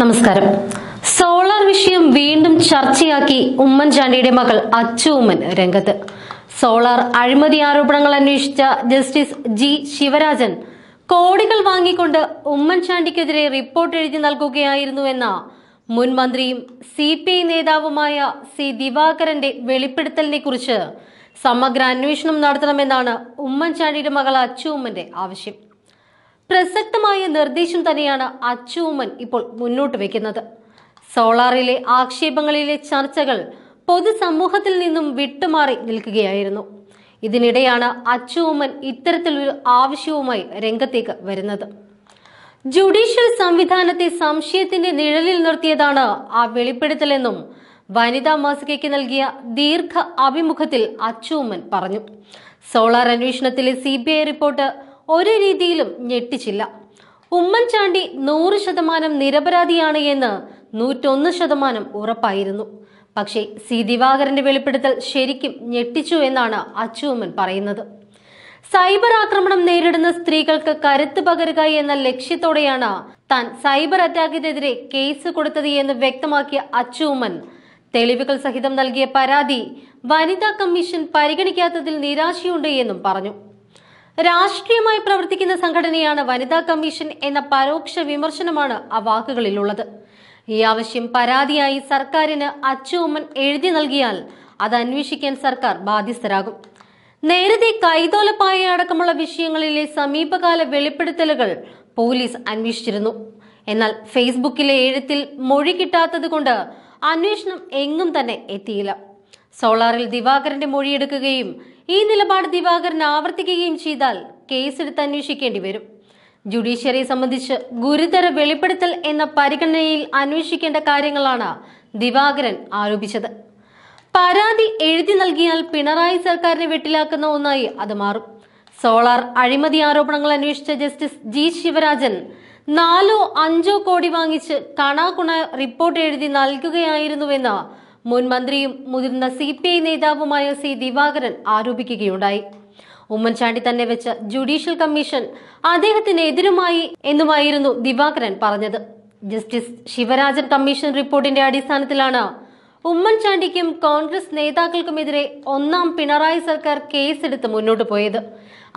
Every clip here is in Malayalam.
നമസ്കാരം സോളാർ വിഷയം വീണ്ടും ചർച്ചയാക്കി ഉമ്മൻചാണ്ടിയുടെ മകൾ അച്ചു ഉമ്മൻ രംഗത്ത് സോളാർ അഴിമതി ആരോപണങ്ങൾ അന്വേഷിച്ച ജസ്റ്റിസ് ജി ശിവരാജൻ കോടികൾ വാങ്ങിക്കൊണ്ട് ഉമ്മൻചാണ്ടിക്കെതിരെ റിപ്പോർട്ട് എഴുതി നൽകുകയായിരുന്നുവെന്ന മുൻ മന്ത്രിയും സി പി ഐ നേതാവുമായ സി ദിവാകരന്റെ വെളിപ്പെടുത്തലിനെ കുറിച്ച് സമഗ്ര അന്വേഷണം നടത്തണമെന്നാണ് ഉമ്മൻചാണ്ടിയുടെ മകൾ അച്ചു ഉമ്മന്റെ ആവശ്യം പ്രസക്തമായ നിർദ്ദേശം തന്നെയാണ് അച്ചുമ്മൻ ഇപ്പോൾ മുന്നോട്ട് വെക്കുന്നത് സോളാറിലെ ആക്ഷേപങ്ങളിലെ ചർച്ചകൾ പൊതുസമൂഹത്തിൽ നിന്നും വിട്ടുമാറി നിൽക്കുകയായിരുന്നു ഇതിനിടെയാണ് അച്ചുമ്മൻ ഇത്തരത്തിലൊരു ആവശ്യവുമായി രംഗത്തേക്ക് വരുന്നത് ജുഡീഷ്യൽ സംവിധാനത്തെ സംശയത്തിന്റെ നിഴലിൽ നിർത്തിയതാണ് ആ വെളിപ്പെടുത്തലെന്നും വനിതാ മാസികയ്ക്ക് നൽകിയ ദീർഘ അഭിമുഖത്തിൽ അച്ചുമ്മൻ പറഞ്ഞു സോളാർ അന്വേഷണത്തിലെ സി റിപ്പോർട്ട് ഒരു രീതിയിലും ഞെട്ടിച്ചില്ല ഉമ്മൻചാണ്ടി നൂറ് ശതമാനം നിരപരാധിയാണ് എന്ന് നൂറ്റൊന്ന് ശതമാനം ഉറപ്പായിരുന്നു പക്ഷേ സി ദിവാകരന്റെ വെളിപ്പെടുത്തൽ ശരിക്കും ഞെട്ടിച്ചു എന്നാണ് അച്ചുമ്മൻ പറയുന്നത് സൈബർ ആക്രമണം നേരിടുന്ന സ്ത്രീകൾക്ക് കരുത്ത് പകരുക എന്ന ലക്ഷ്യത്തോടെയാണ് താൻ സൈബർ അറ്റാക്കിനെതിരെ കേസ് കൊടുത്തത് എന്ന് വ്യക്തമാക്കിയ അച്ചുമ്മൻ തെളിവുകൾ സഹിതം നൽകിയ പരാതി വനിതാ കമ്മീഷൻ പരിഗണിക്കാത്തതിൽ നിരാശയുണ്ട് എന്നും പറഞ്ഞു രാഷ്ട്രീയമായി പ്രവർത്തിക്കുന്ന സംഘടനയാണ് വനിതാ കമ്മീഷൻ എന്ന പരോക്ഷ വിമർശനമാണ് ആ വാക്കുകളിലുള്ളത് ഈ ആവശ്യം പരാതിയായി സർക്കാരിന് അച്ചുമ്മൻ എഴുതി നൽകിയാൽ അത് അന്വേഷിക്കാൻ സർക്കാർ ബാധ്യസ്ഥരാകും നേരത്തെ കൈതോലപ്പായ അടക്കമുള്ള വിഷയങ്ങളിലെ സമീപകാല വെളിപ്പെടുത്തലുകൾ പോലീസ് അന്വേഷിച്ചിരുന്നു എന്നാൽ ഫേസ്ബുക്കിലെ എഴുത്തിൽ മൊഴി കിട്ടാത്തത് കൊണ്ട് അന്വേഷണം എങ്ങും തന്നെ എത്തിയില്ല സോളാറിൽ ദിവാകരന്റെ മൊഴിയെടുക്കുകയും ഈ നിലപാട് ദിവാകരൻ ആവർത്തിക്കുകയും ചെയ്താൽ കേസെടുത്ത് അന്വേഷിക്കേണ്ടി വരും ജുഡീഷ്യറിയെ സംബന്ധിച്ച് ഗുരുതര വെളിപ്പെടുത്തൽ എന്ന പരിഗണനയിൽ അന്വേഷിക്കേണ്ട കാര്യങ്ങളാണ് ദിവാകരൻ ആരോപിച്ചത് പരാതി എഴുതി നൽകിയാൽ പിണറായി സർക്കാരിനെ വെട്ടിലാക്കുന്ന ഒന്നായി അത് മാറും സോളാർ അഴിമതി ആരോപണങ്ങൾ അന്വേഷിച്ച ജസ്റ്റിസ് ജി ശിവരാജൻ നാലോ അഞ്ചോ കോടി വാങ്ങിച്ച് കണാകുണ റിപ്പോർട്ട് എഴുതി നൽകുകയായിരുന്നുവെന്ന് മുൻ മന്ത്രിയും മുതിർന്ന സി പി ഐ നേതാവുമായ സി ദിവാകരൻ ആരോപിക്കുകയുണ്ടായി ഉമ്മൻചാണ്ടി തന്നെ വെച്ച ജുഡീഷ്യൽ കമ്മീഷൻ അദ്ദേഹത്തിന് എതിരുമായി എന്നുമായിരുന്നു ദിവാകരൻ പറഞ്ഞത് ജസ്റ്റിസ് ശിവരാജൻ കമ്മീഷൻ റിപ്പോർട്ടിന്റെ അടിസ്ഥാനത്തിലാണ് ഉമ്മൻചാണ്ടിക്കും കോൺഗ്രസ് നേതാക്കൾക്കുമെതിരെ ഒന്നാം പിണറായി സർക്കാർ കേസെടുത്ത് മുന്നോട്ട് പോയത്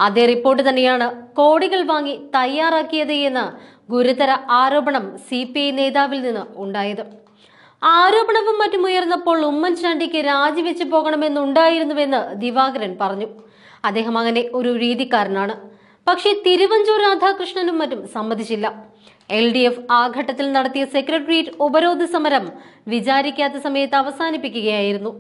അതേ റിപ്പോർട്ട് തന്നെയാണ് കോടികൾ വാങ്ങി തയ്യാറാക്കിയത് ഗുരുതര ആരോപണം സി നേതാവിൽ നിന്ന് ഉണ്ടായത് ആരോപണവും മറ്റും ഉയർന്നപ്പോൾ ഉമ്മൻചാണ്ടിക്ക് രാജിവെച്ച് പോകണമെന്നുണ്ടായിരുന്നുവെന്ന് ദിവാകരൻ പറഞ്ഞു അദ്ദേഹം അങ്ങനെ ഒരു രീതിക്കാരനാണ് പക്ഷേ തിരുവഞ്ചൂർ രാധാകൃഷ്ണനും മറ്റും സമ്മതിച്ചില്ല എൽ ഡി എഫ് ആ ഘട്ടത്തിൽ നടത്തിയ സെക്രട്ടേറിയറ്റ് ഉപരോധ സമരം വിചാരിക്കാത്ത സമയത്ത് അവസാനിപ്പിക്കുകയായിരുന്നു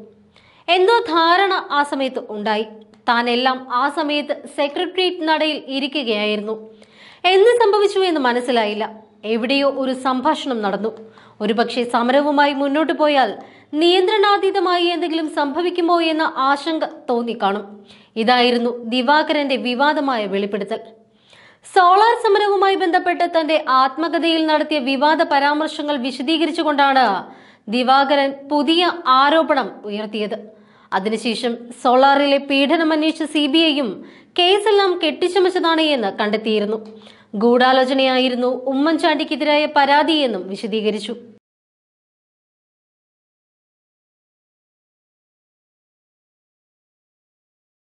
എന്തോ ധാരണ ആ സമയത്ത് ഉണ്ടായി താനെല്ലാം ആ സമയത്ത് സെക്രട്ടേറിയറ്റ് നടയിൽ ഇരിക്കുകയായിരുന്നു എന്ത് സംഭവിച്ചു എന്ന് മനസ്സിലായില്ല എവിടെയോ ഒരു സംഭാഷണം നടന്നു ഒരുപക്ഷെ സമരവുമായി മുന്നോട്ട് പോയാൽ നിയന്ത്രണാതീതമായി എന്തെങ്കിലും സംഭവിക്കുമോ എന്ന ആശങ്ക തോന്നിക്കാണും ഇതായിരുന്നു ദിവാകരന്റെ വിവാദമായ വെളിപ്പെടുത്തൽ സോളാർ സമരവുമായി ബന്ധപ്പെട്ട് തന്റെ ആത്മകഥയിൽ നടത്തിയ വിവാദ പരാമർശങ്ങൾ വിശദീകരിച്ചുകൊണ്ടാണ് ദിവാകരൻ പുതിയ ആരോപണം ഉയർത്തിയത് അതിനുശേഷം സോളാറിലെ പീഡനം അന്വേഷിച്ച സി ബി ഐയും കേസെല്ലാം കെട്ടിച്ചമച്ചതാണ് എന്ന് കണ്ടെത്തിയിരുന്നു ഗൂഢാലോചനയായിരുന്നു ഉമ്മൻചാണ്ടിക്കെതിരായ പരാതിയെന്നും വിശദീകരിച്ചു